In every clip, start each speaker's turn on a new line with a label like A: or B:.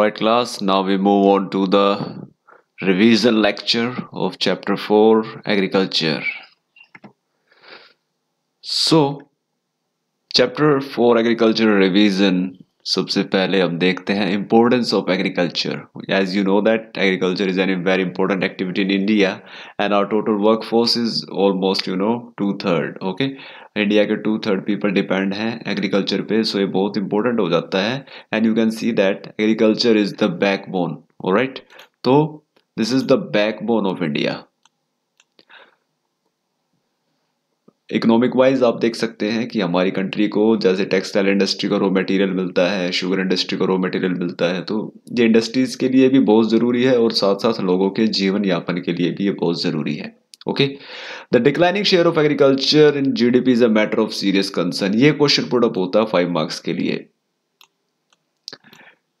A: Right class, now we move on to the revision lecture of chapter 4 agriculture. So chapter 4 agriculture revision सबसे पहले अब देखते हैं importance of agriculture as you know that agriculture is an very important activity in India and our total work force is almost you know two third okay India के two third people depend हैं agriculture पे so ये बहुत important हो जाता है and you can see that agriculture is the backbone right तो this is the backbone of India economic wise आप देख सकते हैं कि हमारी कंट्री को जैसे टेक्सटाइल इंडस्ट्री का रॉ मटेरियल मिलता है शुगर इंडस्ट्री का रॉ मटेरियल मिलता है तो ये इंडस्ट्रीज़ के लिए भी बहुत ज़रूरी है और साथ साथ लोगों के जीवन यापन के लिए भी ये बहुत ज़रूरी है declining share of share in G D P is a matter of serious concern ये क्वेश्चन पुटअप होता है फाइव मार्क्स के लिए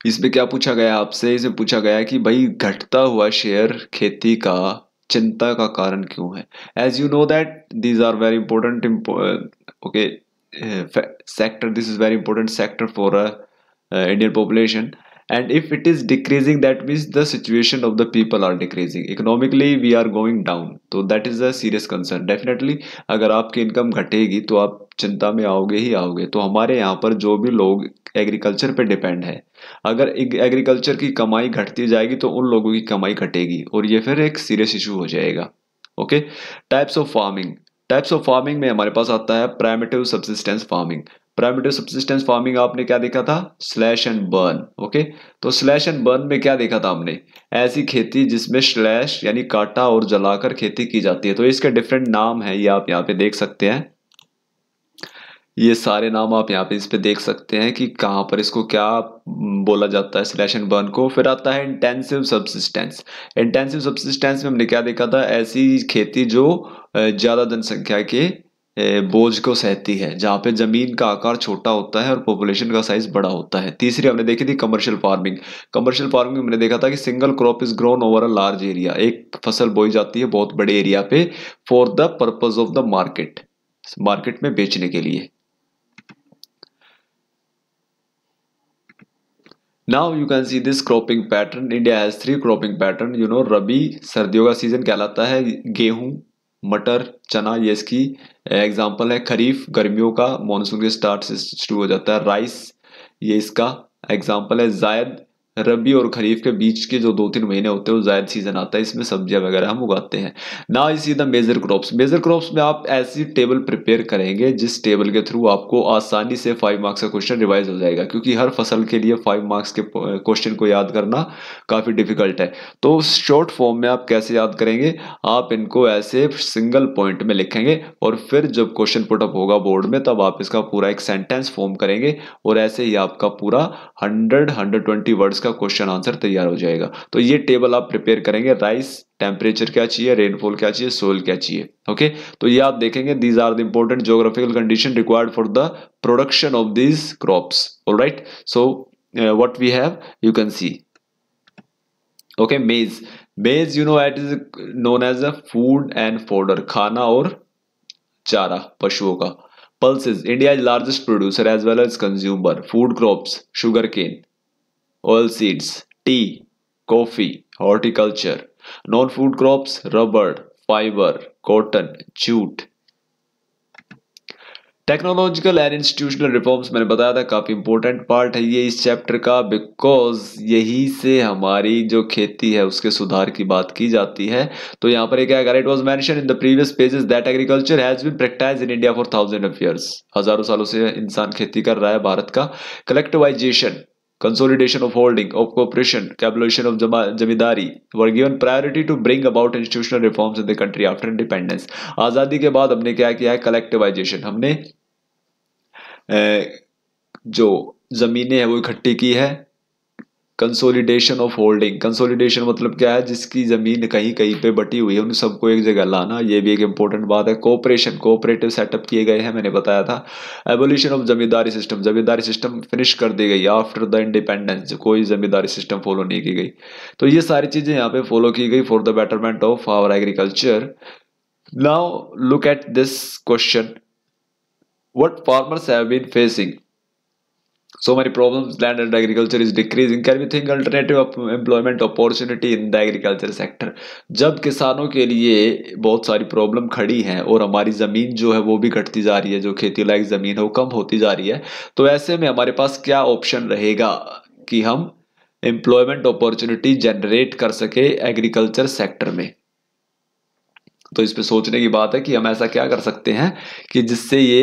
A: इसमें क्या पूछा गया आपसे इसमें पूछा गया कि भाई घटता हुआ शेयर खेती का चिंता का कारण क्यों है as you know that these are very important okay sector this is very important sector for a Indian population and if it is decreasing that means the situation of the people are decreasing economically we are going down तो that is a serious concern definitely अगर आपकी income घटेगी तो आप चिंता में आओगे ही आओगे तो हमारे यहाँ पर जो भी लोग एग्रीकल्चर पे डिपेंड है अगर एग्रीकल्चर की कमाई घटती जाएगी तो उन लोगों की कमाई घटेगी और ये फिर एक सीरियस इशू हो जाएगा okay types of farming types of farming में हमारे पास आता है primitive subsistence farming primitive subsistence farming आपने क्या देखा था स्लैश एंड बर्न ओके तो स्लैश एंड बर्न में क्या देखा था हमने ऐसी खेती जिसमें स्लैश यानी काटा और जलाकर खेती की जाती है तो इसके डिफरेंट नाम है ये आप यहाँ पे देख सकते हैं ये सारे नाम आप यहाँ पे इस पे देख सकते हैं कि कहाँ पर इसको क्या हम्म, बोला जाता है स्लैश एंड बर्न को फिर आता है इंटेंसिव सब्सिस्टेंस इंटेंसिव सब्सिस्टेंस में हमने क्या देखा था ऐसी खेती जो ज़्यादा जनसंख्या के बोझ को सहती है जहाँ पे ज़मीन का आकार छोटा होता है और पॉपुलेशन का साइज बड़ा होता है तीसरी हमने देखी थी कमर्शियल फार्मिंग कमर्शियल फार्मिंग में हमने देखा था कि single crop is grown over a large area एक फसल बोई जाती है बहुत बड़े एरिया पे for the purpose of the market market में बेचने के लिए now you can see this cropping pattern India has three cropping pattern you know rabi सर्दियों का सीजन कहलाता है गेहूं मटर चना ये इसकी एग्जाम्पल है खरीफ गर्मियों का मानसून के स्टार्ट से शुरू हो जाता है राइस ये इसका एग्जाम्पल है जायद रबी और खरीफ के बीच के जो दो तीन महीने होते हैं वो जायद सीज़न आता है इसमें सब्जियां वगैरह हम उगाते हैं ना इसी the major crops major crops में आप ऐसी टेबल प्रिपेयर करेंगे जिस टेबल के थ्रू आपको आसानी से फाइव मार्क्स का क्वेश्चन रिवाइज हो जाएगा क्योंकि हर फसल के लिए फाइव मार्क्स के क्वेश्चन को याद करना काफ़ी डिफिकल्ट है तो शॉर्ट फॉर्म में आप कैसे याद करेंगे आप इनको ऐसे सिंगल पॉइंट में लिखेंगे और फिर जब क्वेश्चन पुटअप होगा बोर्ड में तब आप इसका पूरा एक सेंटेंस फॉर्म करेंगे और ऐसे ही आपका पूरा हंड्रेड हंड्रेड ट्वेंटी वर्ड्स इसका क्वेश्चन आंसर तैयार हो जाएगा तो ये टेबल आप प्रिपेयर करेंगे राइस टेम्परेचर क्या चाहिए रेनफॉल क्या चाहिए सोल क्या चाहिए ओके तो ये आप देखेंगे these are the important geographical condition required for the production of these crops right so what we have you can see okay maize maize you know it is known as a food and fodder खाना और चारा पशुओं का India is largest producer as well as consumer food crops sugarcane oil seeds, tea, coffee, horticulture. Non-food crops, rubber, fiber, cotton, jute. Technological and institutional reforms मैंने बताया था काफ़ी important part है ये इस चैप्टर का बिकॉज यही से हमारी जो खेती है उसके सुधार की बात की जाती है तो यहाँ पर एक अगर it was mentioned in the previous pages that agriculture has been practised in India for thousand of years हज़ारों सालों से इंसान खेती कर रहा है भारत का collectivisation consolidation of holding, of corporation, capitulation of zamindari were given priority to bring about institutional reforms in the country after independence. आज़ादी के बाद हमने क्या किया है कलेक्टिवाइजेशन हमने जो ज़मीनें हैं वो इकट्ठी की है कंसोलिडेशन ऑफ होल्डिंग कंसोलिडेशन मतलब क्या है जिसकी ज़मीन कहीं कहीं पे बटी हुई है उन सबको एक जगह लाना ये भी एक इंपॉर्टेंट बात है कोऑपरेशन कोऑपरेटिव सेटअप किए गए हैं मैंने बताया था abolition of zamindari system zamindari system finish कर दी गई आफ्टर द इंडिपेंडेंस कोई जमींदारी सिस्टम फॉलो नहीं की गई तो ये सारी चीज़ें यहाँ पे फॉलो की गई for the betterment of our agriculture now look at this question what farmers have been facing so many problems land and agriculture is decreasing can we think alternative employment opportunity in the agriculture sector जब किसानों के लिए बहुत सारी problem खड़ी हैं और हमारी ज़मीन जो है वो भी घटती जा रही है जो खेती लायक ज़मीन है वो कम होती जा रही है तो ऐसे में हमारे पास क्या ऑप्शन रहेगा कि हम एम्प्लॉयमेंट अपॉर्चुनिटी जनरेट कर सके एग्रीकल्चर सेक्टर में तो इस पर सोचने की बात है कि हम ऐसा क्या कर सकते हैं कि जिससे ये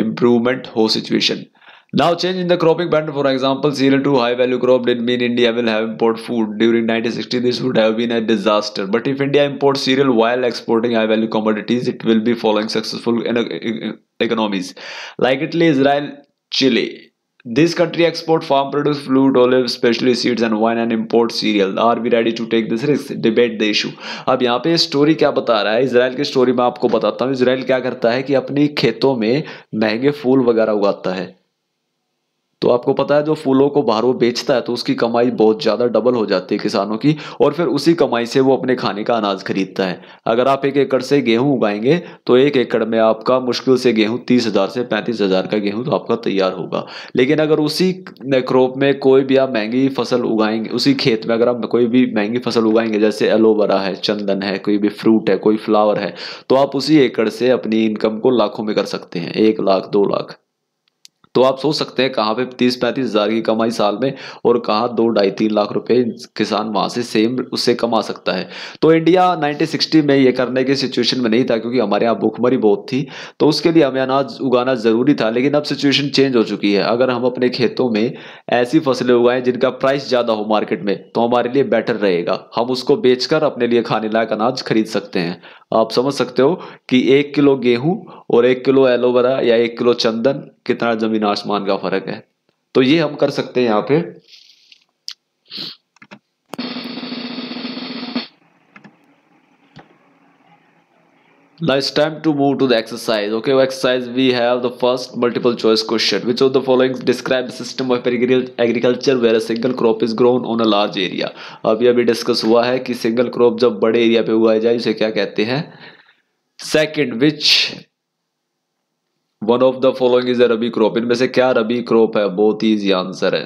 A: इम्प्रूवमेंट हो situation Now change in the cropping pattern for example cereal to high value crop did mean India will have import food during 1960 this would have been a disaster but if India imports cereal while exporting high value commodities it will be following successful economies like Italy Israel Chile this country export farm produce, fruit, olive, especially seeds and wine and import cereal. Are we ready to take this risk? Debate the issue. अब यहाँ पे story क्या बता रहा है Israel की story में आपको बताता हूँ इसराइल क्या करता है कि अपने खेतों में महंगे फूल वगैरह उगाता है तो आपको पता है जो फूलों को बाहर वो बेचता है तो उसकी कमाई बहुत ज़्यादा डबल हो जाती है किसानों की और फिर उसी कमाई से वो अपने खाने का अनाज खरीदता है अगर आप एक एकड़ से गेहूं उगाएंगे तो एक एकड़ में आपका मुश्किल से गेहूं तीस हज़ार से पैंतीस हज़ार का गेहूं तो आपका तैयार होगा लेकिन अगर उसी क्रॉप में कोई भी आप महंगी फसल उगाएंगे उसी खेत में अगर आप कोई भी महंगी फसल उगाएंगे जैसे एलोवेरा है चंदन है कोई भी फ्रूट है कोई फ्लावर है तो आप उसी एकड़ से अपनी इनकम को लाखों में कर सकते हैं एक लाख दो लाख तो आप सोच सकते हैं कहाँ पे तीस पैंतीस हज़ार की कमाई साल में और कहा दो ढाई तीन लाख रुपए किसान वहां से सेम उससे कमा सकता है तो इंडिया 1960 में ये करने की सिचुएशन में नहीं था क्योंकि हमारे यहाँ भूखमरी बहुत थी तो उसके लिए हमें अनाज उगाना ज़रूरी था लेकिन अब सिचुएशन चेंज हो चुकी है अगर हम अपने खेतों में ऐसी फसलें उगाएं जिनका प्राइस ज़्यादा हो मार्केट में तो हमारे लिए बेटर रहेगा हम उसको बेचकर अपने लिए खाने लायक अनाज खरीद सकते हैं आप समझ सकते हो कि एक किलो गेहूं और एक किलो एलोवेरा या एक किलो चंदन कितना जमीन आसमान का फर्क है तो ये हम कर सकते हैं यहां पे it's time to move to the exercise okay exercise we have the first multiple choice question which of the following describe system of agriculture where single crop is grown on a large area अभी अभी discuss हुआ है कि single crop जब बड़े area पे उगाई जाए उसे क्या कहते हैं second which one of the following is a rabi crop इनमें से क्या रबी क्रॉप है बहुत ईजी आंसर है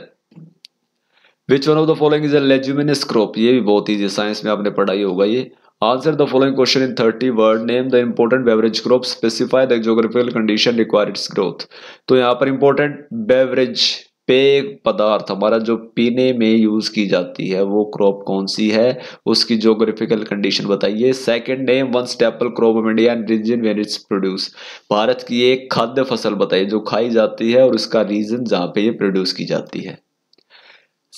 A: which one of the following is a leguminous crop ये भी बहुत ईजी साइंस में आपने पढ़ाई होगा ये answer the following question in thirty word name the important beverage crop specify the geographical condition require its growth तो यहाँ पर इंपॉर्टेंट बेवरेज पेय पदार्थ हमारा जो पीने में यूज़ की जाती है वो क्रॉप कौन सी है उसकी जोग्राफिकल कंडीशन बताइए second name one staple crop of India and region when its produce Bharat की एक खाद्य फसल बताइए जो खाई जाती है और उसका रीजन जहाँ पे ये प्रोड्यूस की जाती है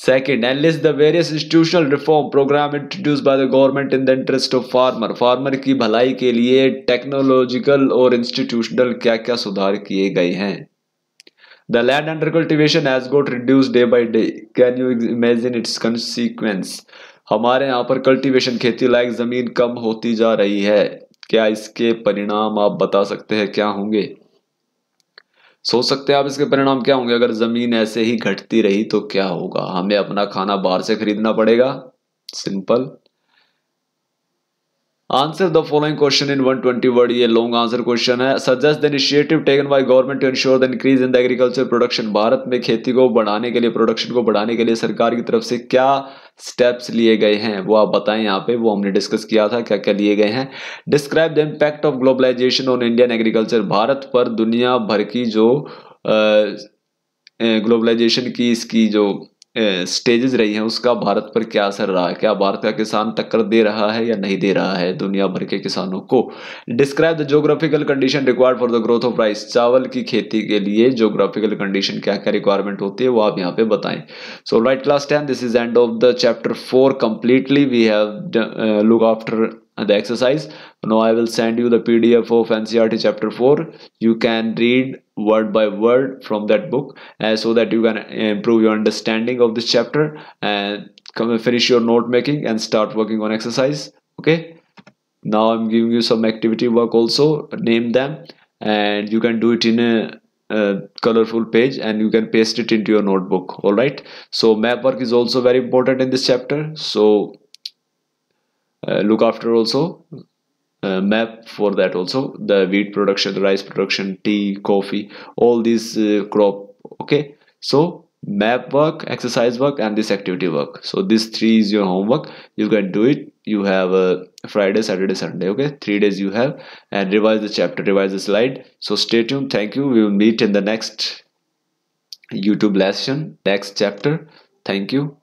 A: second enlist the various institutional reform programme introduce by the government in the interest of farmer farmer की भलाई के लिए टेक्नोलॉजिकल और इंस्टीट्यूशनल क्या क्या सुधार किए गए हैं The land under cultivation has got reduced day by day. Can you imagine its consequence? हमारे यहाँ पर कल्टीवेशन खेती लायक ज़मीन कम होती जा रही है क्या इसके परिणाम आप बता सकते हैं क्या होंगे सोच सकते हैं आप इसके परिणाम क्या होंगे अगर ज़मीन ऐसे ही घटती रही तो क्या होगा हमें अपना खाना बाहर से खरीदना पड़ेगा simple answer the following question in 120 word ये लॉन्ग आंसर क्वेश्चन है suggest the initiative taken by government to ensure the increase in the agriculture production Bharat में खेती को बढ़ाने के लिए प्रोडक्शन को बढ़ाने के लिए सरकार की तरफ से क्या स्टेप्स लिए गए हैं वो आप बताएं यहाँ पे वो हमने डिस्कस किया था क्या क्या लिए गए हैं describe the impact of globalisation on Indian agriculture Bharat पर दुनिया भर की जो ग्लोबलाइजेशन की इसकी जो स्टेजेस रही हैं उसका भारत पर क्या असर रहा है क्या भारत का किसान टक्कर दे रहा है या नहीं दे रहा है दुनिया भर के किसानों को describe the geographical condition required for the growth of rice चावल की खेती के लिए जोग्राफिकल कंडीशन क्या क्या रिक्वायरमेंट होती है वो आप यहाँ पे बताएं so right class ten this is end of the chapter four completely we have look after the exercise now i will send you the pdf of ncrt chapter 4 you can read word by word from that book uh, so that you can improve your understanding of this chapter and come and finish your note making and start working on exercise okay now i'm giving you some activity work also name them and you can do it in a colorful page and you can paste it into your notebook all right so map work is also very important in this chapter so uh, look after also uh, map for that also the wheat production the rice production tea coffee all these uh, crop okay so map work exercise work and this activity work so this three is your homework you can do it you have a uh, friday saturday sunday okay three days you have and revise the chapter revise the slide so stay tuned thank you we will meet in the next youtube lesson next chapter thank you